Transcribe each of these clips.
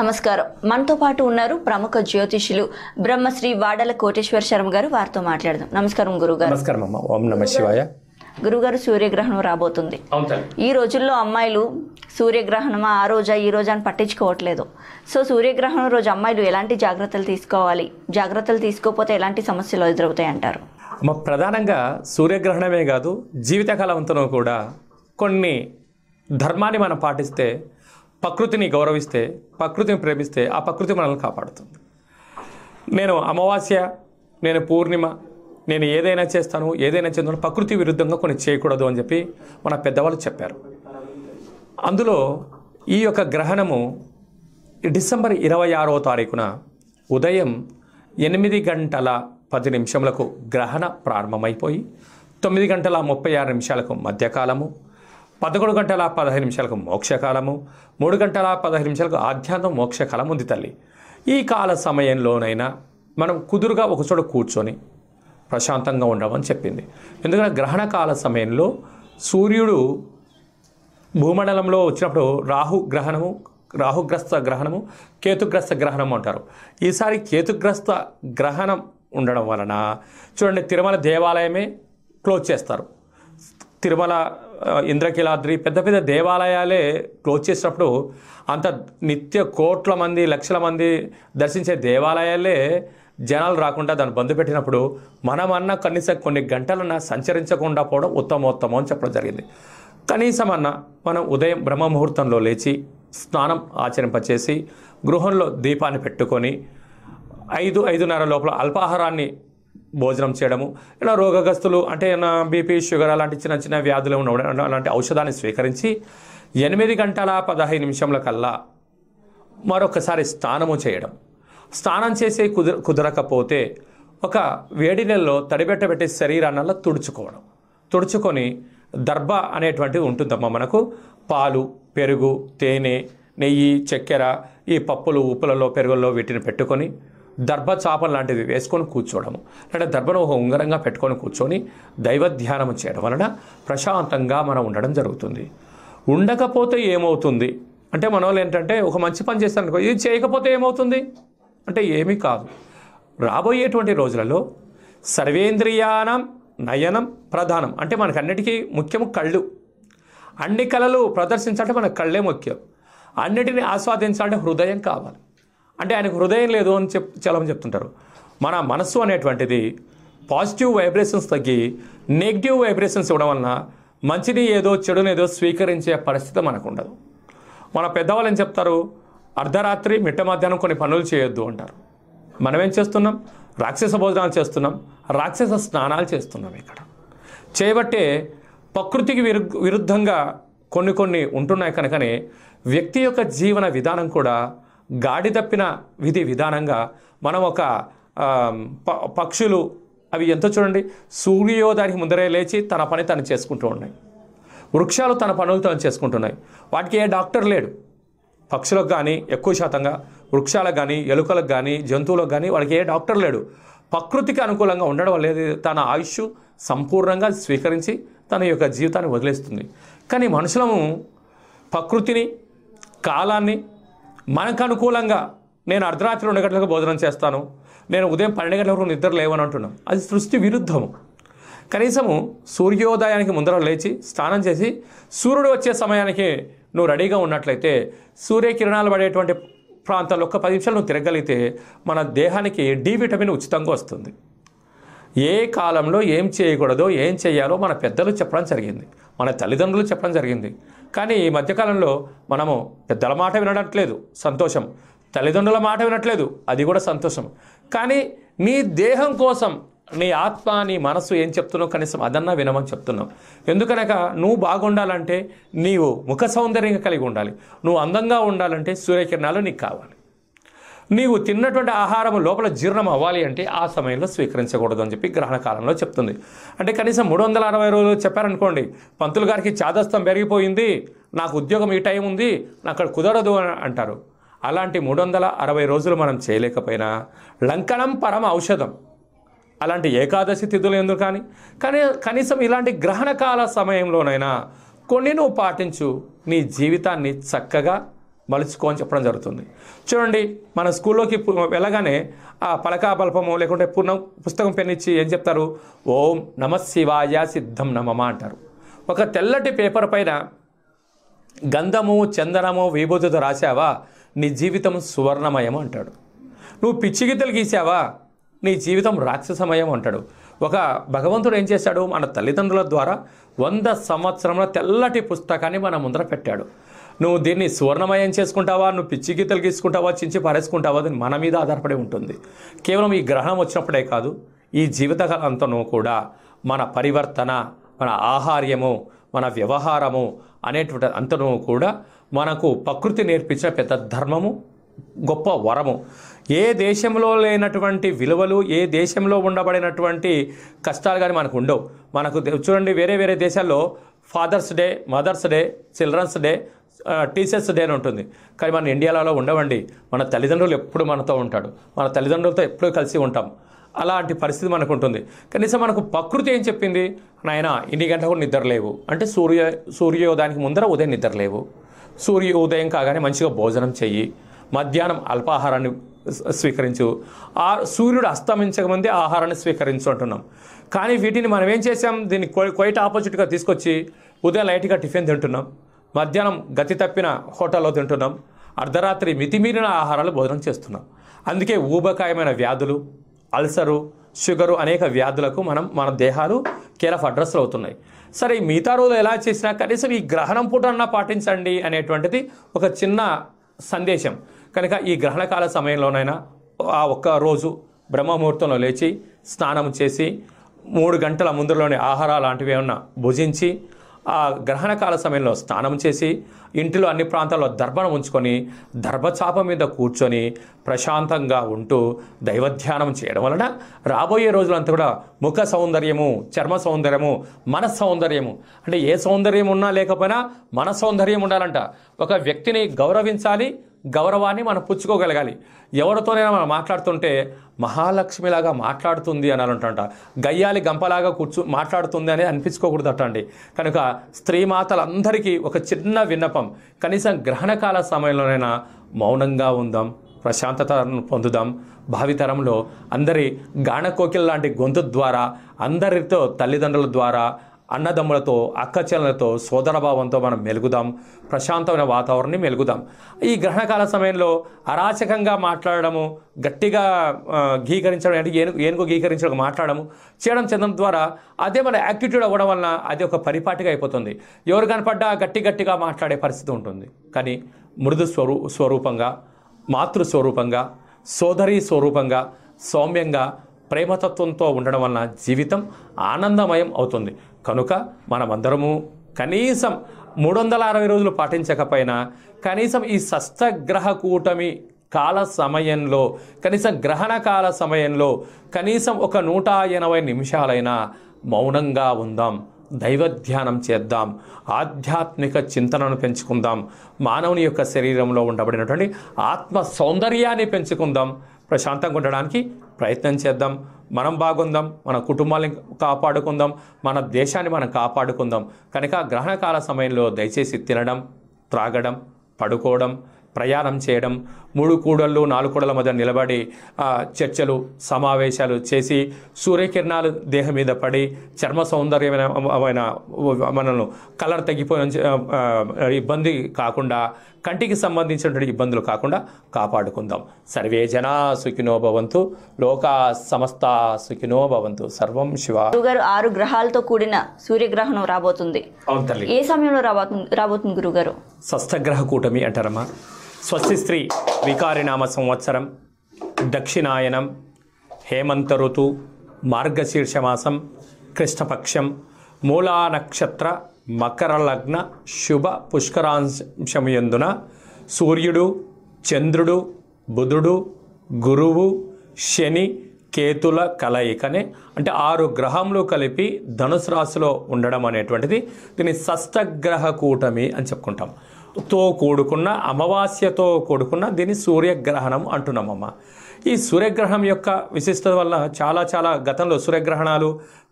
నమస్కారం మనతో పాటు ఉన్నారు ప్రముఖ జ్యోతిషులు బ్రహ్మశ్రీ వాడల కోటేశ్వర శర్మ గారు వారితో మాట్లాడదాం నమస్కారం గురుగారు గారు ఓం గురుగారు సూర్యగ్రహణం రాబోతుంది ఈ రోజుల్లో అమ్మాయిలు సూర్యగ్రహణమా ఆ రోజా ఈ రోజా అని పట్టించుకోవట్లేదు సో సూర్యగ్రహణం రోజు అమ్మాయిలు ఎలాంటి జాగ్రత్తలు తీసుకోవాలి జాగ్రత్తలు తీసుకోకపోతే ఎలాంటి సమస్యలు ఎదురవుతాయి అంటారు అమ్మ ప్రధానంగా సూర్యగ్రహణమే కాదు జీవితకాలం కూడా కొన్ని ధర్మాన్ని మనం పాటిస్తే ప్రకృతిని గౌరవిస్తే ప్రకృతిని ప్రేమిస్తే ఆ ప్రకృతి మనల్ని కాపాడుతుంది నేను అమావాస్య నేను పూర్ణిమ నేను ఏదైనా చేస్తాను ఏదైనా చేస్తాను ప్రకృతి విరుద్ధంగా కొన్ని చేయకూడదు అని చెప్పి మన పెద్దవాళ్ళు చెప్పారు అందులో ఈ యొక్క గ్రహణము డిసెంబర్ ఇరవై ఆరో తారీఖున ఉదయం ఎనిమిది గంటల పది నిమిషములకు గ్రహణ ప్రారంభమైపోయి తొమ్మిది గంటల ముప్పై ఆరు నిమిషాలకు మధ్యకాలము పదకొండు గంటల పదహైదు నిమిషాలకు మోక్షకాలము మూడు గంటల పదహైదు నిమిషాలకు ఆధ్యాత్మ మోక్షకాలం ఉంది తల్లి ఈ కాల సమయంలోనైనా మనం కుదురుగా ఒకచోట కూర్చొని ప్రశాంతంగా ఉండమని చెప్పింది ఎందుకంటే గ్రహణ కాల సమయంలో సూర్యుడు భూమండలంలో వచ్చినప్పుడు రాహు గ్రహణము రాహుగ్రస్త గ్రహణము కేతుగ్రస్త గ్రహణం అంటారు ఈసారి కేతుగ్రస్త గ్రహణం ఉండడం వలన చూడండి తిరుమల దేవాలయమే క్లోజ్ చేస్తారు తిరుమల ఇంద్రకీలాద్రి పెద్ద పెద్ద దేవాలయాలే క్లోజ్ చేసినప్పుడు అంత నిత్య కోట్ల మంది లక్షల మంది దర్శించే దేవాలయాలే జనాలు రాకుండా దాన్ని బంధు పెట్టినప్పుడు మనమన్నా కనీసం కొన్ని గంటలన్నా సంచరించకుండా పోవడం ఉత్తమోత్తమం అని చెప్పడం జరిగింది కనీసం అన్న మనం ఉదయం బ్రహ్మ ముహూర్తంలో లేచి స్నానం ఆచరింపచేసి గృహంలో దీపాన్ని పెట్టుకొని ఐదు ఐదున్నర లోపల అల్పాహారాన్ని భోజనం చేయడము ఇలా రోగగస్తులు అంటే బీపీ షుగర్ అలాంటి చిన్న చిన్న వ్యాధులు ఉన్న అలాంటి ఔషధాన్ని స్వీకరించి ఎనిమిది గంటల పదహైదు నిమిషముల కల్లా మరొకసారి స్నానము చేయడం స్నానం చేసే కుదర కుదరకపోతే ఒక వేడి నెలలో తడిబెట్టబెట్టే శరీరాన్నల్లా తుడుచుకోవడం తుడుచుకొని దర్భ అనేటువంటిది ఉంటుందమ్మా మనకు పాలు పెరుగు తేనె నెయ్యి చక్కెర ఈ పప్పులు ఉప్పులలో పెరుగుల్లో వీటిని పెట్టుకొని దర్భ చాప లాంటిది వేసుకొని కూర్చోవడము లేదా దర్భను ఒక ఉంగరంగా పెట్టుకొని కూర్చొని దైవ ధ్యానం చేయడం వలన ప్రశాంతంగా మనం ఉండడం జరుగుతుంది ఉండకపోతే ఏమవుతుంది అంటే మన వాళ్ళు ఏంటంటే ఒక మంచి పని చేస్తాను అనుకో ఇది చేయకపోతే ఏమవుతుంది అంటే ఏమీ కాదు రాబోయేటువంటి రోజులలో సర్వేంద్రియానం నయనం ప్రధానం అంటే మనకన్నిటికీ ముఖ్యము కళ్ళు అన్ని కళలు ప్రదర్శించాలంటే మన కళ్ళే ముఖ్యం అన్నిటిని ఆస్వాదించాలంటే హృదయం కావాలి అంటే ఆయనకు హృదయం లేదు అని చెప్ చాలామంది చెప్తుంటారు మన మనస్సు అనేటువంటిది పాజిటివ్ వైబ్రేషన్స్ తగ్గి నెగిటివ్ వైబ్రేషన్స్ ఇవ్వడం వలన మంచిని ఏదో ఏదో స్వీకరించే పరిస్థితి మనకు ఉండదు మన పెద్దవాళ్ళు ఏం చెప్తారు అర్ధరాత్రి మిట్ట మధ్యాహ్నం కొన్ని పనులు చేయొద్దు అంటారు మనం ఏం చేస్తున్నాం రాక్షస భోజనాలు చేస్తున్నాం రాక్షస స్నానాలు చేస్తున్నాం ఇక్కడ చేయబట్టే ప్రకృతికి విరు విరుద్ధంగా కొన్ని కొన్ని ఉంటున్నాయి కనుకనే వ్యక్తి యొక్క జీవన విధానం కూడా గాడి తప్పిన విధి విధానంగా మనం ఒక పక్షులు అవి ఎంతో చూడండి సూర్యోదయానికి ముందరే లేచి తన పని తను చేసుకుంటూ ఉన్నాయి వృక్షాలు తన పనులు తను చేసుకుంటున్నాయి వాటికి ఏ డాక్టర్ లేడు పక్షులకు కానీ ఎక్కువ శాతంగా వృక్షాలకు కానీ ఎలుకలకు కానీ జంతువులకు కానీ వాళ్ళకి ఏ డాక్టర్ లేడు ప్రకృతికి అనుకూలంగా ఉండడం వల్ల తన ఆయుష్ సంపూర్ణంగా స్వీకరించి తన యొక్క జీవితాన్ని వదిలేస్తుంది కానీ మనుషులము ప్రకృతిని కాలాన్ని మనకు అనుకూలంగా నేను అర్ధరాత్రి రెండు గంటలకు భోజనం చేస్తాను నేను ఉదయం పన్నెండు గంటల వరకు నిద్ర లేవని అంటున్నాను అది సృష్టి విరుద్ధము కనీసము సూర్యోదయానికి ముందర లేచి స్నానం చేసి సూర్యుడు వచ్చే సమయానికి నువ్వు రెడీగా ఉన్నట్లయితే సూర్యకిరణాలు పడేటువంటి ప్రాంతాల్లో ఒక్క పది నిమిషాలు నువ్వు తిరగలిగితే మన దేహానికి డి విటమిన్ ఉచితంగా వస్తుంది ఏ కాలంలో ఏం చేయకూడదో ఏం చేయాలో మన పెద్దలు చెప్పడం జరిగింది మన తల్లిదండ్రులు చెప్పడం జరిగింది కానీ ఈ మధ్యకాలంలో మనము పెద్దల మాట వినట్లేదు సంతోషం తల్లిదండ్రుల మాట వినట్లేదు అది కూడా సంతోషం కానీ నీ దేహం కోసం నీ ఆత్మ నీ మనసు ఏం చెప్తున్నావు కనీసం అదన్నా వినమని చెప్తున్నాం ఎందుకనక నువ్వు బాగుండాలంటే నీవు ముఖ సౌందర్యంగా కలిగి ఉండాలి నువ్వు అందంగా ఉండాలంటే సూర్యకిరణాలు నీకు కావాలి నీవు తిన్నటువంటి ఆహారం లోపల జీర్ణం అవ్వాలి అంటే ఆ సమయంలో స్వీకరించకూడదు అని చెప్పి గ్రహణ కాలంలో చెప్తుంది అంటే కనీసం మూడు వందల అరవై రోజులు చెప్పారనుకోండి పంతులు గారికి చాదస్తం పెరిగిపోయింది నాకు ఉద్యోగం ఈ టైం ఉంది నాకు కుదరదు అని అంటారు అలాంటి మూడు వందల అరవై రోజులు మనం చేయలేకపోయినా లంకణం పరమ ఔషధం అలాంటి ఏకాదశి తిథులు ఎందుకు కానీ కానీ కనీసం ఇలాంటి గ్రహణ కాల సమయంలోనైనా కొన్ని నువ్వు పాటించు నీ జీవితాన్ని చక్కగా మలుచుకో అని చెప్పడం జరుగుతుంది చూడండి మన స్కూల్లోకి వెళ్ళగానే ఆ పలకా పల్పము లేకుంటే పూర్ణ పుస్తకం పెన్నిచ్చి ఏం చెప్తారు ఓం నమ శివాయ సిద్ధం నమమా అంటారు ఒక తెల్లటి పేపర్ పైన గంధము చందనము విభూతితో రాశావా నీ జీవితం సువర్ణమయం అంటాడు నువ్వు పిచ్చిగిద్దలు గీసావా నీ జీవితం రాక్షసమయం అంటాడు ఒక భగవంతుడు ఏం చేశాడు మన తల్లిదండ్రుల ద్వారా వంద సంవత్సరంలో తెల్లటి పుస్తకాన్ని మన ముందర పెట్టాడు నువ్వు దీన్ని స్వర్ణమయం చేసుకుంటావా నువ్వు పిచ్చి గీతలు గీసుకుంటావా చించి పారేసుకుంటావా అది మన మీద ఆధారపడి ఉంటుంది కేవలం ఈ గ్రహణం వచ్చినప్పుడే కాదు ఈ జీవితకాలంతను కూడా మన పరివర్తన మన ఆహార్యము మన వ్యవహారము అనేటువంటి అంతను కూడా మనకు ప్రకృతి నేర్పించిన పెద్ద ధర్మము గొప్ప వరము ఏ దేశంలో లేనటువంటి విలువలు ఏ దేశంలో ఉండబడినటువంటి కష్టాలు కానీ మనకు ఉండవు మనకు చూడండి వేరే వేరే దేశాల్లో father's day mother's day children's day teachers' day అని ఉంటుంది కానీ మన ఇండియాలో ఉండవండి మన తల్లిదండ్రులు ఎప్పుడు మనతో ఉంటాడు మన తల్లిదండ్రులతో ఎప్పుడూ కలిసి ఉంటాం అలాంటి పరిస్థితి మనకు ఉంటుంది కనీసం మనకు ప్రకృతి ఏం చెప్పింది నాయన ఇన్ని గంటలకు లేవు అంటే సూర్య సూర్యోదయానికి ముందర ఉదయం లేవు సూర్య ఉదయం కాగానే మంచిగా భోజనం చెయ్యి మధ్యాహ్నం అల్పాహారాన్ని స్వీకరించు ఆ సూర్యుడు అస్తమించకముందే ఆహారాన్ని స్వీకరించు అంటున్నాం కానీ వీటిని మనం ఏం చేసాం దీన్ని కొయిట్ ఆపోజిట్గా తీసుకొచ్చి ఉదయం లైట్గా టిఫిన్ తింటున్నాం మధ్యాహ్నం గతి తప్పిన హోటల్లో తింటున్నాం అర్ధరాత్రి మితిమీరిన ఆహారాలు భోజనం చేస్తున్నాం అందుకే ఊబకాయమైన వ్యాధులు అల్సరు షుగరు అనేక వ్యాధులకు మనం మన దేహాలు కేరఫ్ అడ్రస్లు అవుతున్నాయి సరే మిగతా రోజులు ఎలా చేసినా కనీసం ఈ గ్రహణం పూటన్నా పాటించండి అనేటువంటిది ఒక చిన్న సందేశం కనుక ఈ గ్రహణకాల సమయంలోనైనా ఆ ఒక్క రోజు బ్రహ్మముహూర్తంలో లేచి స్నానం చేసి మూడు గంటల ముందులోని ఆహారాలు లాంటివి ఏమన్నా భుజించి ఆ గ్రహణకాల సమయంలో స్నానం చేసి ఇంటిలో అన్ని ప్రాంతాల్లో దర్భను ఉంచుకొని దర్భచాప మీద కూర్చొని ప్రశాంతంగా ఉంటూ దైవధ్యానం చేయడం వలన రాబోయే రోజులంతా కూడా ముఖ సౌందర్యము చర్మ సౌందర్యము మన సౌందర్యము అంటే ఏ సౌందర్యం ఉన్నా లేకపోయినా మన సౌందర్యం ఉండాలంట ఒక వ్యక్తిని గౌరవించాలి గౌరవాన్ని మనం పుచ్చుకోగలగాలి ఎవరితోనైనా మనం మాట్లాడుతుంటే మహాలక్ష్మిలాగా మాట్లాడుతుంది అని అంటుంట గయ్యాలి గంపలాగా కూర్చు మాట్లాడుతుంది అని అనిపించుకోకూడదట అండి కనుక స్త్రీ మాతలందరికీ ఒక చిన్న విన్నపం కనీసం గ్రహణకాల సమయంలోనైనా మౌనంగా ఉందాం ప్రశాంతతను పొందుదాం భావితరంలో అందరి గానకోకిల్ లాంటి గొంతు ద్వారా అందరితో తల్లిదండ్రుల ద్వారా అన్నదమ్ములతో అక్కచెల్లెలతో సోదరభావంతో మనం మెలుగుదాం ప్రశాంతమైన వాతావరణాన్ని మెలుగుదాం ఈ గ్రహణకాల సమయంలో అరాచకంగా మాట్లాడడము గట్టిగా గీకరించడం అంటే ఏనుగు గీకరించడం మాట్లాడము చేయడం చెందడం ద్వారా అదే మన యాక్టిట్యూడ్ అవ్వడం వలన అది ఒక పరిపాటిగా అయిపోతుంది ఎవరు కనపడ్డా గట్టి గట్టిగా మాట్లాడే పరిస్థితి ఉంటుంది కానీ మృదు స్వరూ స్వరూపంగా మాతృ స్వరూపంగా సోదరి స్వరూపంగా సౌమ్యంగా ప్రేమతత్వంతో ఉండడం వలన జీవితం ఆనందమయం అవుతుంది కనుక మనమందరము కనీసం మూడు వందల అరవై రోజులు పాటించకపోయినా కనీసం ఈ సస్తగ్రహ కూటమి కాల సమయంలో కనీసం గ్రహణ కాల సమయంలో కనీసం ఒక నూట ఎనభై నిమిషాలైనా మౌనంగా ఉందాం దైవ ధ్యానం చేద్దాం ఆధ్యాత్మిక చింతనను పెంచుకుందాం మానవుని యొక్క శరీరంలో ఉండబడినటువంటి ఆత్మ సౌందర్యాన్ని పెంచుకుందాం ప్రశాంతంగా ఉండడానికి ప్రయత్నం చేద్దాం మనం బాగుందాం మన కుటుంబాన్ని కాపాడుకుందాం మన దేశాన్ని మనం కాపాడుకుందాం కనుక గ్రహణకాల సమయంలో దయచేసి తినడం త్రాగడం పడుకోవడం ప్రయాణం చేయడం మూడు కూడళ్ళు నాలుగు కూడల మధ్య నిలబడి చర్చలు సమావేశాలు చేసి సూర్యకిరణాలు దేహం మీద పడి చర్మ సౌందర్యమైన మనను కలర్ తగ్గిపోయిన ఇబ్బంది కాకుండా కంటికి సంబంధించినటువంటి ఇబ్బందులు కాకుండా కాపాడుకుందాం సర్వే జనా సుఖినో భవంతు లోకా సమస్త సుఖినో భవంతు సర్వం శివ గురుగారు ఆరు గ్రహాలతో కూడిన సూర్యగ్రహణం రాబోతుంది ఏ సమయంలో రాబోతుంది రాబోతుంది గురుగారు షష్టగ్రహ కూటమి అంటారమ్మా స్వస్తి స్త్రీ వికారినామ సంవత్సరం దక్షిణాయనం హేమంత ఋతు మార్గశీర్షమాసం కృష్ణపక్షం మూలా నక్షత్ర మకర లగ్న శుభ పుష్కరాంశమయందున సూర్యుడు చంద్రుడు బుధుడు గురువు శని కేతుల కలయికనే అంటే ఆరు గ్రహములు కలిపి ధనుసు రాశిలో ఉండడం అనేటువంటిది దీన్ని షష్టగ్రహ కూటమి అని చెప్పుకుంటాం తో కూడుకున్న అమావాస్యతో కూడుకున్న దీన్ని సూర్యగ్రహణం అంటున్నామమ్మ ఈ సూర్యగ్రహణం యొక్క విశిష్టత వల్ల చాలా చాలా గతంలో సూర్యగ్రహణాలు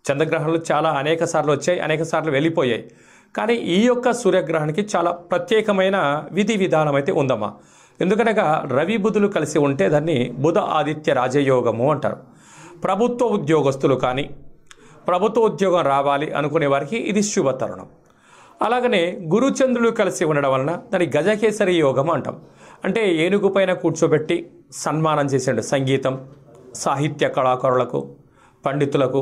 చంద్రగ్రహణాలు చాలా అనేక సార్లు వచ్చాయి అనేక సార్లు వెళ్ళిపోయాయి కానీ ఈ యొక్క సూర్యగ్రహానికి చాలా ప్రత్యేకమైన విధి విధానం అయితే ఉందమ్మా ఎందుకనగా రవి బుధులు కలిసి ఉంటే దాన్ని బుధ ఆదిత్య రాజయోగము అంటారు ప్రభుత్వ ఉద్యోగస్తులు కానీ ప్రభుత్వ ఉద్యోగం రావాలి అనుకునే వారికి ఇది శుభ తరుణం అలాగనే గురుచంద్రులు కలిసి ఉండడం వలన దాని గజకేసరి యోగం అంటాం అంటే ఏనుగు పైన కూర్చోబెట్టి సన్మానం చేసేండు సంగీతం సాహిత్య కళాకారులకు పండితులకు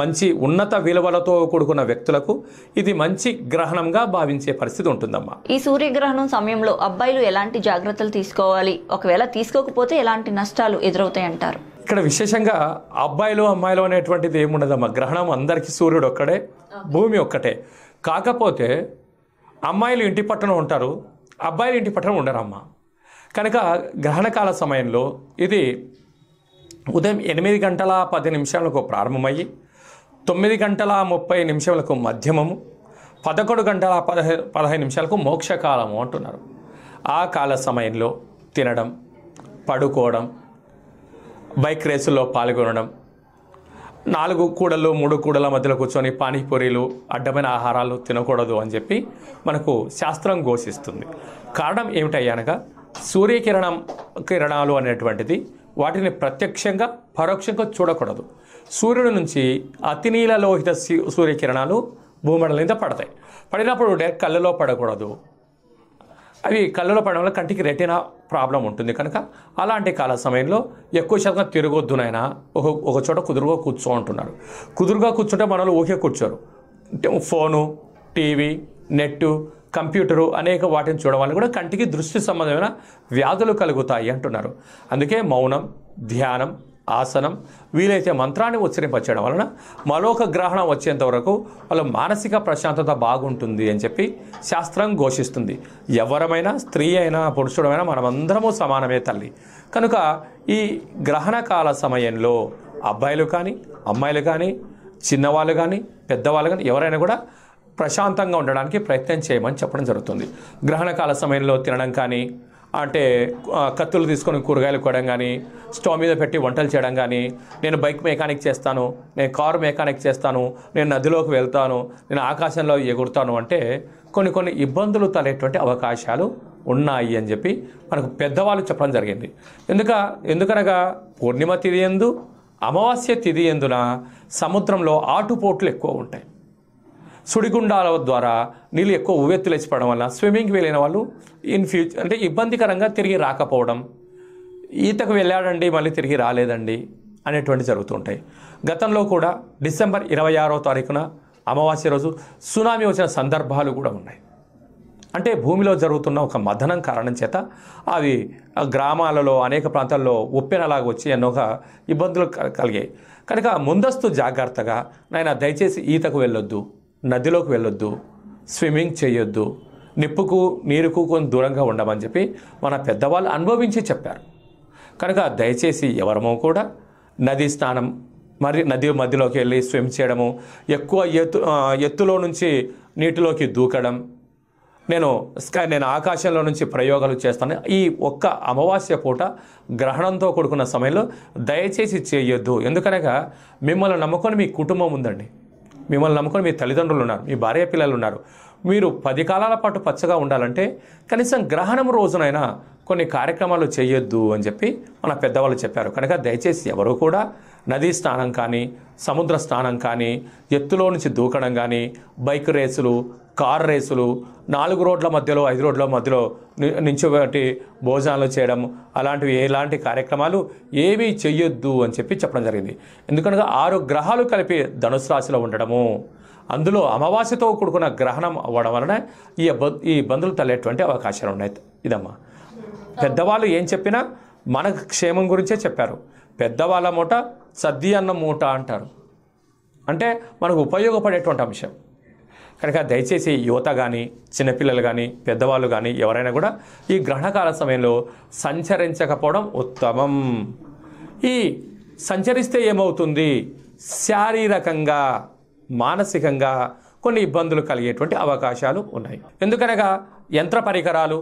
మంచి ఉన్నత విలువలతో కూడుకున్న వ్యక్తులకు ఇది మంచి గ్రహణంగా భావించే పరిస్థితి ఉంటుందమ్మా ఈ సూర్యగ్రహణం సమయంలో అబ్బాయిలు ఎలాంటి జాగ్రత్తలు తీసుకోవాలి ఒకవేళ తీసుకోకపోతే ఎలాంటి నష్టాలు ఎదురవుతాయి అంటారు ఇక్కడ విశేషంగా అబ్బాయిలు అమ్మాయిలు అనేటువంటిది ఏముండదమ్మా గ్రహణం అందరికీ సూర్యుడు ఒక్కడే భూమి ఒక్కటే కాకపోతే అమ్మాయిలు ఇంటి పట్టణం ఉంటారు అబ్బాయిలు ఇంటి పట్టణం ఉండరమ్మా కనుక గ్రహణకాల సమయంలో ఇది ఉదయం ఎనిమిది గంటల పది నిమిషాలకు ప్రారంభమయ్యి తొమ్మిది గంటల ముప్పై నిమిషములకు మధ్యమము పదకొండు గంటల పదహై పదహైదు నిమిషాలకు మోక్షకాలము అంటున్నారు ఆ కాల సమయంలో తినడం పడుకోవడం బైక్ రేసుల్లో పాల్గొనడం నాలుగు కూడలు మూడు కూడల మధ్యలో కూర్చొని పానీపూరీలు అడ్డమైన ఆహారాలు తినకూడదు అని చెప్పి మనకు శాస్త్రం ఘోషిస్తుంది కారణం ఏమిటయ్యానగా సూర్యకిరణం కిరణాలు అనేటువంటిది వాటిని ప్రత్యక్షంగా పరోక్షంగా చూడకూడదు సూర్యుడి నుంచి అతినీల లోహిత సూర్యకిరణాలు భూమండలం మీద పడతాయి పడినప్పుడు డైరెక్ట్ కళ్ళలో పడకూడదు అవి కళ్ళలో పడడం వల్ల కంటికి రెటీనా ప్రాబ్లం ఉంటుంది కనుక అలాంటి కాల సమయంలో ఎక్కువ శాతం తిరగొద్దునైనా ఒక ఒక చోట కుదురుగా కూర్చో ఉంటున్నారు కుదురుగా కూర్చుంటే మనలో ఊహే కూర్చోరు ఫోను టీవీ నెట్టు కంప్యూటరు అనేక వాటిని చూడడం వల్ల కూడా కంటికి దృష్టి సంబంధమైన వ్యాధులు కలుగుతాయి అంటున్నారు అందుకే మౌనం ధ్యానం ఆసనం వీలైతే మంత్రాన్ని ఉచ్చరింపచేయడం వలన మలోక గ్రహణం వచ్చేంత వరకు వాళ్ళ మానసిక ప్రశాంతత బాగుంటుంది అని చెప్పి శాస్త్రం ఘోషిస్తుంది ఎవరమైనా స్త్రీ అయినా పురుషుడమైనా మనమందరము సమానమే తల్లి కనుక ఈ గ్రహణ కాల సమయంలో అబ్బాయిలు కానీ అమ్మాయిలు కానీ చిన్నవాళ్ళు కానీ పెద్దవాళ్ళు కానీ ఎవరైనా కూడా ప్రశాంతంగా ఉండడానికి ప్రయత్నం చేయమని చెప్పడం జరుగుతుంది గ్రహణకాల సమయంలో తినడం కానీ అంటే కత్తులు తీసుకొని కూరగాయలు కొనడం కానీ స్టవ్ మీద పెట్టి వంటలు చేయడం కానీ నేను బైక్ మెకానిక్ చేస్తాను నేను కారు మెకానిక్ చేస్తాను నేను నదిలోకి వెళ్తాను నేను ఆకాశంలో ఎగురుతాను అంటే కొన్ని కొన్ని ఇబ్బందులు తలేటువంటి అవకాశాలు ఉన్నాయి అని చెప్పి మనకు పెద్దవాళ్ళు చెప్పడం జరిగింది ఎందుక ఎందుకనగా పూర్ణిమ తిథి ఎందు అమావాస్య తిది ఎందున సముద్రంలో ఆటుపోట్లు ఎక్కువ ఉంటాయి సుడిగుండాల ద్వారా నీళ్ళు ఎక్కువ ఉవ్వెత్తులేసిపోవడం వల్ల స్విమ్మింగ్కి వెళ్ళిన వాళ్ళు ఇన్ ఫ్యూచర్ అంటే ఇబ్బందికరంగా తిరిగి రాకపోవడం ఈతకు వెళ్ళాడండి మళ్ళీ తిరిగి రాలేదండి అనేటువంటి జరుగుతుంటాయి గతంలో కూడా డిసెంబర్ ఇరవై ఆరో తారీఖున అమావాస్య రోజు సునామీ వచ్చిన సందర్భాలు కూడా ఉన్నాయి అంటే భూమిలో జరుగుతున్న ఒక మదనం కారణం చేత అవి గ్రామాలలో అనేక ప్రాంతాల్లో ఉప్పెనలాగా వచ్చి ఎన్నో ఇబ్బందులు కలిగాయి కనుక ముందస్తు జాగ్రత్తగా నాయన దయచేసి ఈతకు వెళ్ళొద్దు నదిలోకి వెళ్ళొద్దు స్విమ్మింగ్ చేయొద్దు నిప్పుకు నీరుకు కొంచెం దూరంగా ఉండమని చెప్పి మన పెద్దవాళ్ళు అనుభవించి చెప్పారు కనుక దయచేసి ఎవరమో కూడా నది స్నానం మరి నది మధ్యలోకి వెళ్ళి స్విమ్ చేయడము ఎక్కువ ఎత్తు ఎత్తులో నుంచి నీటిలోకి దూకడం నేను స్కై నేను ఆకాశంలో నుంచి ప్రయోగాలు చేస్తాను ఈ ఒక్క అమావాస్య పూట గ్రహణంతో కూడుకున్న సమయంలో దయచేసి చేయొద్దు ఎందుకనగా మిమ్మల్ని నమ్ముకొని మీ కుటుంబం ఉందండి మిమ్మల్ని నమ్ముకొని మీ తల్లిదండ్రులు ఉన్నారు మీ భార్య పిల్లలు ఉన్నారు మీరు పది కాలాల పాటు పచ్చగా ఉండాలంటే కనీసం గ్రహణం రోజునైనా కొన్ని కార్యక్రమాలు చేయొద్దు అని చెప్పి మన పెద్దవాళ్ళు చెప్పారు కనుక దయచేసి ఎవరు కూడా నదీ స్నానం కానీ సముద్ర స్నానం కానీ ఎత్తులో నుంచి దూకడం కానీ బైక్ రేసులు కార్ రేసులు నాలుగు రోడ్ల మధ్యలో ఐదు రోడ్ల మధ్యలో ఒకటి భోజనాలు చేయడం అలాంటివి ఎలాంటి కార్యక్రమాలు ఏమీ చెయ్యొద్దు అని చెప్పి చెప్పడం జరిగింది ఎందుకనగా ఆరు గ్రహాలు కలిపి ధనుసు రాశిలో ఉండడము అందులో అమావాస్యతో కూడుకున్న గ్రహణం అవ్వడం వలన ఈ ఈ ఇబ్బందులు తల్లేటువంటి అవకాశాలు ఉన్నాయి ఇదమ్మా పెద్దవాళ్ళు ఏం చెప్పినా మనకు క్షేమం గురించే చెప్పారు పెద్దవాళ్ళ మూట సద్ది అన్న మూట అంటారు అంటే మనకు ఉపయోగపడేటువంటి అంశం కనుక దయచేసి యువత కానీ చిన్నపిల్లలు కానీ పెద్దవాళ్ళు కానీ ఎవరైనా కూడా ఈ గ్రహణకాల సమయంలో సంచరించకపోవడం ఉత్తమం ఈ సంచరిస్తే ఏమవుతుంది శారీరకంగా మానసికంగా కొన్ని ఇబ్బందులు కలిగేటువంటి అవకాశాలు ఉన్నాయి ఎందుకనగా యంత్ర పరికరాలు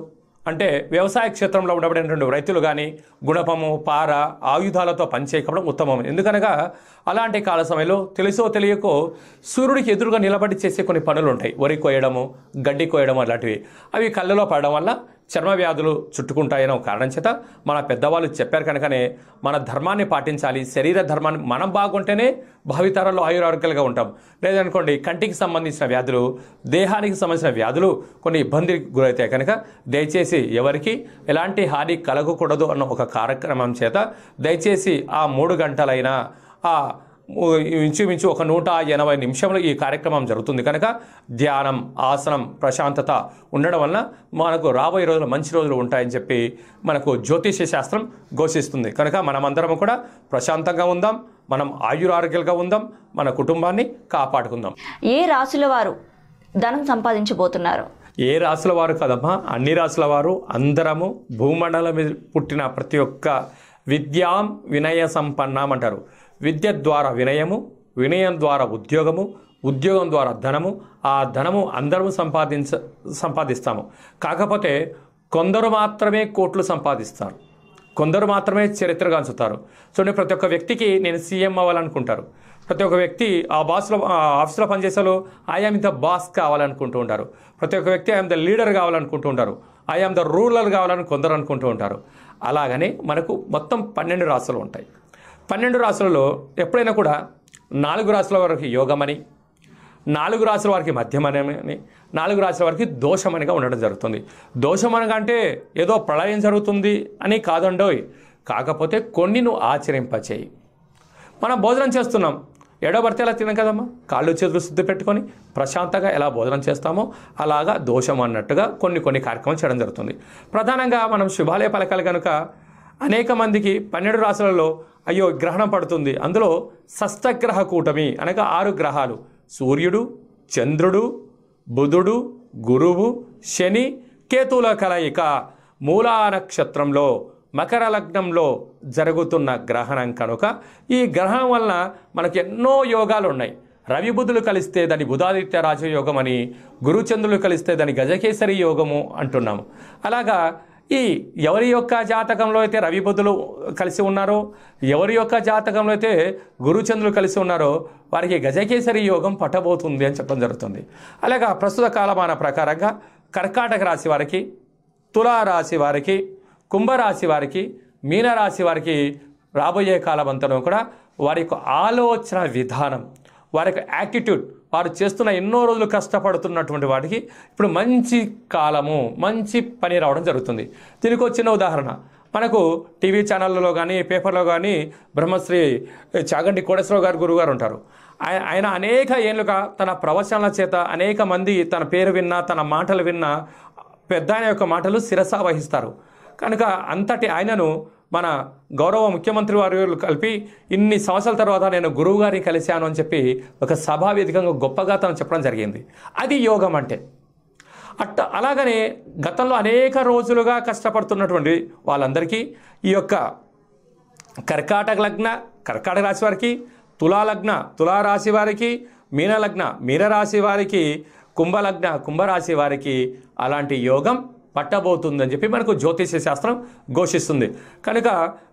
అంటే వ్యవసాయ క్షేత్రంలో ఉండబడినటువంటి రైతులు కానీ గుణపము పార ఆయుధాలతో పనిచేయకపోవడం ఉత్తమం ఎందుకనగా అలాంటి కాల సమయంలో తెలుసో తెలియకో సూర్యుడికి ఎదురుగా నిలబడి చేసే కొన్ని పనులు ఉంటాయి వరి కోయడము గడ్డి కోయడం అలాంటివి అవి కళ్ళలో పడడం వల్ల చర్మ వ్యాధులు చుట్టుకుంటాయనో కారణం చేత మన పెద్దవాళ్ళు చెప్పారు కనుకనే మన ధర్మాన్ని పాటించాలి శరీర ధర్మాన్ని మనం బాగుంటేనే భావితరాల్లో ఆయురారోగ్యాలుగా ఉంటాం లేదనుకోండి కంటికి సంబంధించిన వ్యాధులు దేహానికి సంబంధించిన వ్యాధులు కొన్ని ఇబ్బందికి గురైతే కనుక దయచేసి ఎవరికి ఎలాంటి హాని కలగకూడదు అన్న ఒక కార్యక్రమం చేత దయచేసి ఆ మూడు గంటలైనా ఆ ఇంచుమించు ఒక నూట ఎనభై నిమిషంలో ఈ కార్యక్రమం జరుగుతుంది కనుక ధ్యానం ఆసనం ప్రశాంతత ఉండడం వలన మనకు రాబోయే రోజులు మంచి రోజులు ఉంటాయని చెప్పి మనకు జ్యోతిష్య శాస్త్రం ఘోషిస్తుంది కనుక మనమందరం కూడా ప్రశాంతంగా ఉందాం మనం ఆయురారోగ్యాలుగా ఉందాం మన కుటుంబాన్ని కాపాడుకుందాం ఏ రాశుల వారు ధనం సంపాదించబోతున్నారు ఏ రాశుల వారు కదమ్మా అన్ని రాశుల వారు అందరము భూమండలం పుట్టిన ప్రతి ఒక్క విద్యాం వినయ సంపన్నం అంటారు విద్య ద్వారా వినయము వినయం ద్వారా ఉద్యోగము ఉద్యోగం ద్వారా ధనము ఆ ధనము అందరము సంపాదించ సంపాదిస్తాము కాకపోతే కొందరు మాత్రమే కోట్లు సంపాదిస్తారు కొందరు మాత్రమే చరిత్రగాంచుతారు చూడండి ప్రతి ఒక్క వ్యక్తికి నేను సీఎం అవ్వాలనుకుంటారు ప్రతి ఒక్క వ్యక్తి ఆ బాస్లో ఆఫీస్లో పనిచేసేలో ఐఎమ్ ద బాస్ కావాలనుకుంటూ ఉంటారు ప్రతి ఒక్క వ్యక్తి ఐఎమ్ ద లీడర్ కావాలనుకుంటూ ఉంటారు ఐఎమ్ ద రూరల్ కావాలని కొందరు అనుకుంటూ ఉంటారు అలాగనే మనకు మొత్తం పన్నెండు రాసులు ఉంటాయి పన్నెండు రాసులలో ఎప్పుడైనా కూడా నాలుగు రాసుల వారికి యోగమని నాలుగు రాసుల వారికి మధ్యమని నాలుగు రాసుల వారికి దోషమనిగా ఉండడం జరుగుతుంది దోషమనగా అంటే ఏదో ప్రళయం జరుగుతుంది అని కాదండోయ్ కాకపోతే కొన్ని నువ్వు ఆచరింపచేయి మనం భోజనం చేస్తున్నాం ఎడబడితే ఎలా తినం కదమ్మా కాళ్ళు చేతులు శుద్ధి పెట్టుకొని ప్రశాంతంగా ఎలా భోజనం చేస్తామో అలాగా దోషం అన్నట్టుగా కొన్ని కొన్ని కార్యక్రమం చేయడం జరుగుతుంది ప్రధానంగా మనం శుభాలయ పలకలు కనుక అనేక మందికి పన్నెండు రాసులలో అయ్యో గ్రహణం పడుతుంది అందులో షష్టగ్రహ కూటమి అనగా ఆరు గ్రహాలు సూర్యుడు చంద్రుడు బుధుడు గురువు శని కేతుల కలయిక మూలా నక్షత్రంలో మకర లగ్నంలో జరుగుతున్న గ్రహణం కనుక ఈ గ్రహణం వలన మనకు ఎన్నో యోగాలు ఉన్నాయి రవి బుధులు కలిస్తే దాని బుధాదిత్య రాజయోగం అని గురుచంద్రులు కలిస్తే దాని గజకేసరి యోగము అంటున్నాము అలాగా ఈ ఎవరి యొక్క జాతకంలో అయితే రవిబుద్ధులు కలిసి ఉన్నారో ఎవరి యొక్క జాతకంలో అయితే గురుచంద్రులు కలిసి ఉన్నారో వారికి గజకేసరి యోగం పట్టబోతుంది అని చెప్పడం జరుగుతుంది అలాగా ప్రస్తుత కాలమాన ప్రకారంగా కర్కాటక రాశి వారికి తులారాశి వారికి కుంభరాశి వారికి మీనరాశి వారికి రాబోయే కాలమంతరం కూడా వారి యొక్క ఆలోచన విధానం వారి యొక్క యాటిట్యూడ్ వారు చేస్తున్న ఎన్నో రోజులు కష్టపడుతున్నటువంటి వాటికి ఇప్పుడు మంచి కాలము మంచి పని రావడం జరుగుతుంది దీనికి చిన్న ఉదాహరణ మనకు టీవీ ఛానళ్ళలో కానీ పేపర్లో కానీ బ్రహ్మశ్రీ చాగంటి కోటేశ్వరరావు గారు గారు ఉంటారు ఆయన అనేక ఏళ్ళుగా తన ప్రవచనాల చేత అనేక మంది తన పేరు విన్నా తన మాటలు విన్నా పెద్ద యొక్క మాటలు శిరస వహిస్తారు కనుక అంతటి ఆయనను మన గౌరవ ముఖ్యమంత్రి వారు కలిపి ఇన్ని సంవత్సరాల తర్వాత నేను గురువు గారిని కలిశాను అని చెప్పి ఒక సభావేదికంగా గొప్పగా తను చెప్పడం జరిగింది అది యోగం అంటే అట్ట అలాగనే గతంలో అనేక రోజులుగా కష్టపడుతున్నటువంటి వాళ్ళందరికీ ఈ యొక్క కర్కాటక లగ్న కర్కాటక రాశి వారికి తులాలగ్న తులారాశి వారికి మీనలగ్న మీనరాశి వారికి కుంభలగ్న కుంభరాశి వారికి అలాంటి యోగం పట్టబోతుందని చెప్పి మనకు జ్యోతిష్య శాస్త్రం ఘోషిస్తుంది కనుక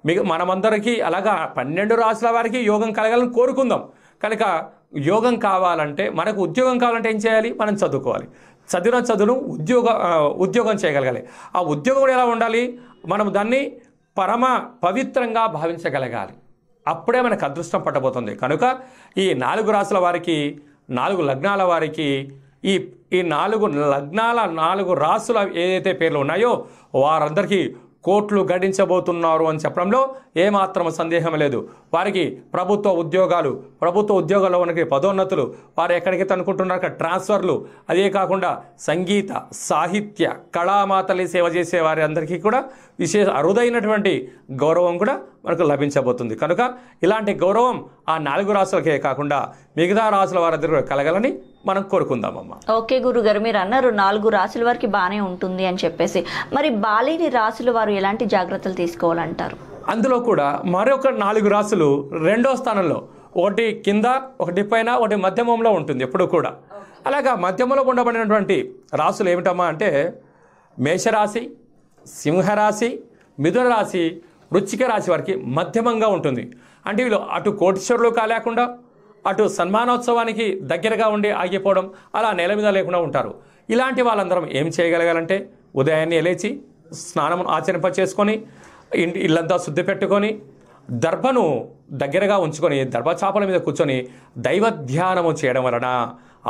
మిగ మనమందరికీ అలాగా పన్నెండు రాసుల వారికి యోగం కలగాలని కోరుకుందాం కనుక యోగం కావాలంటే మనకు ఉద్యోగం కావాలంటే ఏం చేయాలి మనం చదువుకోవాలి చదివిన చదువును ఉద్యోగ ఉద్యోగం చేయగలగాలి ఆ ఉద్యోగం ఎలా ఉండాలి మనం దాన్ని పరమ పవిత్రంగా భావించగలగాలి అప్పుడే మనకు అదృష్టం పట్టబోతుంది కనుక ఈ నాలుగు రాసుల వారికి నాలుగు లగ్నాల వారికి ఈ ఈ నాలుగు లగ్నాల నాలుగు రాసుల ఏదైతే పేర్లు ఉన్నాయో వారందరికీ కోట్లు గడించబోతున్నారు అని చెప్పడంలో ఏమాత్రం సందేహం లేదు వారికి ప్రభుత్వ ఉద్యోగాలు ప్రభుత్వ ఉద్యోగాల్లో ఉన్న పదోన్నతులు వారు ఎక్కడికి అనుకుంటున్నారు అక్కడ ట్రాన్స్ఫర్లు అదే కాకుండా సంగీత సాహిత్య కళామాతలి సేవ చేసే వారి అందరికీ కూడా విశేష అరుదైనటువంటి గౌరవం కూడా మనకు లభించబోతుంది కనుక ఇలాంటి గౌరవం ఆ నాలుగు రాసులకే కాకుండా మిగతా రాసుల వారందరూ కూడా కలగాలని మనం కోరుకుందామమ్మా ఓకే గురుగారు మీరు అన్నారు నాలుగు రాసుల వారికి బాగానే ఉంటుంది అని చెప్పేసి మరి బాలేని రాసులు వారు ఎలాంటి జాగ్రత్తలు తీసుకోవాలంటారు అందులో కూడా మరొక నాలుగు రాసులు రెండో స్థానంలో ఒకటి కింద ఒకటి పైన ఒకటి మధ్యమంలో ఉంటుంది ఎప్పుడు కూడా అలాగా మధ్యమంలో ఉండబడినటువంటి రాసులు ఏమిటమ్మా అంటే మేషరాశి సింహరాశి మిథున రాశి వృచ్చిక రాశి వారికి మధ్యమంగా ఉంటుంది అంటే వీళ్ళు అటు కోటీశ్వరులు కాలేకుండా అటు సన్మానోత్సవానికి దగ్గరగా ఉండి ఆగిపోవడం అలా నేల మీద లేకుండా ఉంటారు ఇలాంటి వాళ్ళందరం ఏం చేయగలగాలంటే ఉదయాన్నే లేచి స్నానం ఆచరింప చేసుకొని ఇంటి ఇల్లంతా శుద్ధి పెట్టుకొని దర్భను దగ్గరగా ఉంచుకొని దర్భచాపల చాపల మీద కూర్చొని దైవ ధ్యానము చేయడం వలన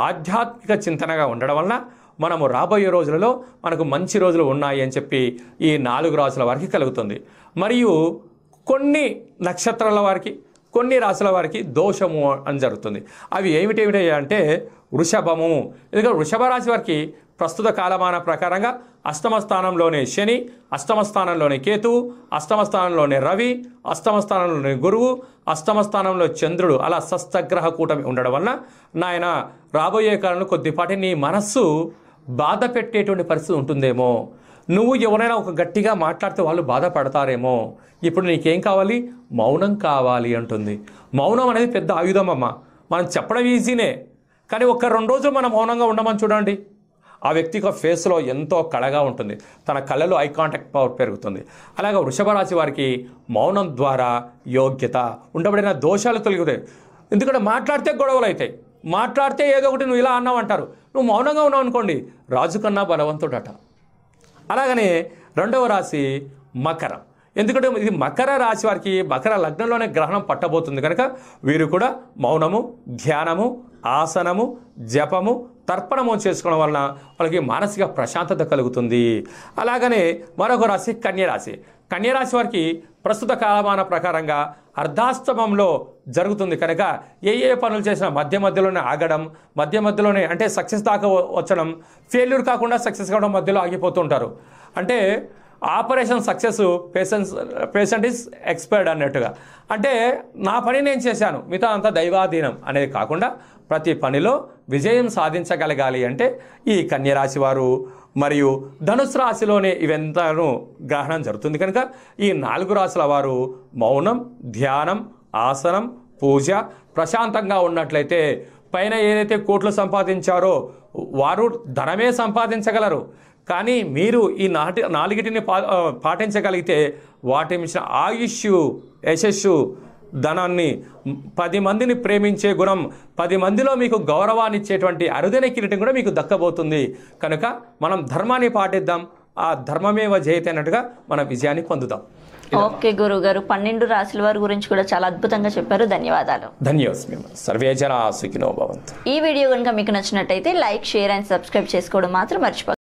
ఆధ్యాత్మిక చింతనగా ఉండడం వలన మనము రాబోయే రోజులలో మనకు మంచి రోజులు ఉన్నాయి అని చెప్పి ఈ నాలుగు రాసుల వారికి కలుగుతుంది మరియు కొన్ని నక్షత్రాల వారికి కొన్ని రాశుల వారికి దోషము అని జరుగుతుంది అవి ఏమిటేమిటి అంటే వృషభము ఎందుకంటే వృషభ రాశి వారికి ప్రస్తుత కాలమాన ప్రకారంగా అష్టమ స్థానంలోనే శని అష్టమ స్థానంలోనే కేతు అష్టమ స్థానంలోనే రవి అష్టమ స్థానంలోనే గురువు అష్టమ స్థానంలో చంద్రుడు అలా సస్తగ్రహ కూటమి ఉండడం వలన నాయన రాబోయే కాలంలో కొద్దిపాటి నీ మనస్సు బాధ పెట్టేటువంటి పరిస్థితి ఉంటుందేమో నువ్వు ఎవరైనా ఒక గట్టిగా మాట్లాడితే వాళ్ళు బాధపడతారేమో ఇప్పుడు నీకేం కావాలి మౌనం కావాలి అంటుంది మౌనం అనేది పెద్ద ఆయుధం అమ్మ మనం చెప్పడం ఈజీనే కానీ ఒక రెండు రోజులు మనం మౌనంగా ఉండమని చూడండి ఆ వ్యక్తి యొక్క ఫేస్లో ఎంతో కళగా ఉంటుంది తన కళలు ఐ కాంటాక్ట్ పవర్ పెరుగుతుంది అలాగే వృషభ రాశి వారికి మౌనం ద్వారా యోగ్యత ఉండబడిన దోషాలు తొలగుతాయి ఎందుకంటే మాట్లాడితే గొడవలు అవుతాయి మాట్లాడితే ఏదో ఒకటి నువ్వు ఇలా అన్నావు అంటారు నువ్వు మౌనంగా ఉన్నావు అనుకోండి రాజు కన్నా బలవంతుడట అలాగనే రెండవ రాశి మకరం ఎందుకంటే ఇది మకర రాశి వారికి మకర లగ్నంలోనే గ్రహణం పట్టబోతుంది కనుక వీరు కూడా మౌనము ధ్యానము ఆసనము జపము తర్పణము చేసుకోవడం వలన వాళ్ళకి మానసిక ప్రశాంతత కలుగుతుంది అలాగనే మరొక రాశి కన్యరాశి కన్యరాశి వారికి ప్రస్తుత కాలమాన ప్రకారంగా అర్ధాస్తమంలో జరుగుతుంది కనుక ఏ ఏ పనులు చేసినా మధ్య మధ్యలోనే ఆగడం మధ్య మధ్యలోనే అంటే సక్సెస్ దాకా వచ్చడం ఫెయిల్యూర్ కాకుండా సక్సెస్ కావడం మధ్యలో ఆగిపోతుంటారు అంటే operation success patients patient is expired అన్నట్టుగా అంటే నా పని నేను చేశాను మిగతా అంతా దైవాధీనం అనేది కాకుండా ప్రతి పనిలో విజయం సాధించగలగాలి అంటే ఈ కన్యరాశి వారు మరియు ధనుసు రాశిలోనే ఇవెంతను గ్రహణం జరుగుతుంది కనుక ఈ నాలుగు రాశుల వారు మౌనం ధ్యానం ఆసనం పూజ ప్రశాంతంగా ఉన్నట్లయితే పైన ఏదైతే కోట్లు సంపాదించారో వారు ధనమే సంపాదించగలరు కానీ మీరు ఈ నాటి నాలుగిటిని పా పాటించగలిగితే వాటి మించిన ఆయుష్ యశస్సు ధనాన్ని పది మందిని ప్రేమించే గుణం పది మందిలో మీకు గౌరవాన్ని ఇచ్చేటువంటి అరుదైన కిరీటం కూడా మీకు దక్కబోతుంది కనుక మనం ధర్మాన్ని పాటిద్దాం ఆ ధర్మమేవ జయతే అన్నట్టుగా మన విజయాన్ని పొందుతాం ఓకే గురువు గారు పన్నెండు రాశుల వారి గురించి కూడా చాలా అద్భుతంగా చెప్పారు ధన్యవాదాలు ధన్యోస్మి ఈ వీడియో కనుక మీకు నచ్చినట్టయితే లైక్ షేర్ అండ్ సబ్స్క్రైబ్ చేసుకోవడం మాత్రం మర్చిపో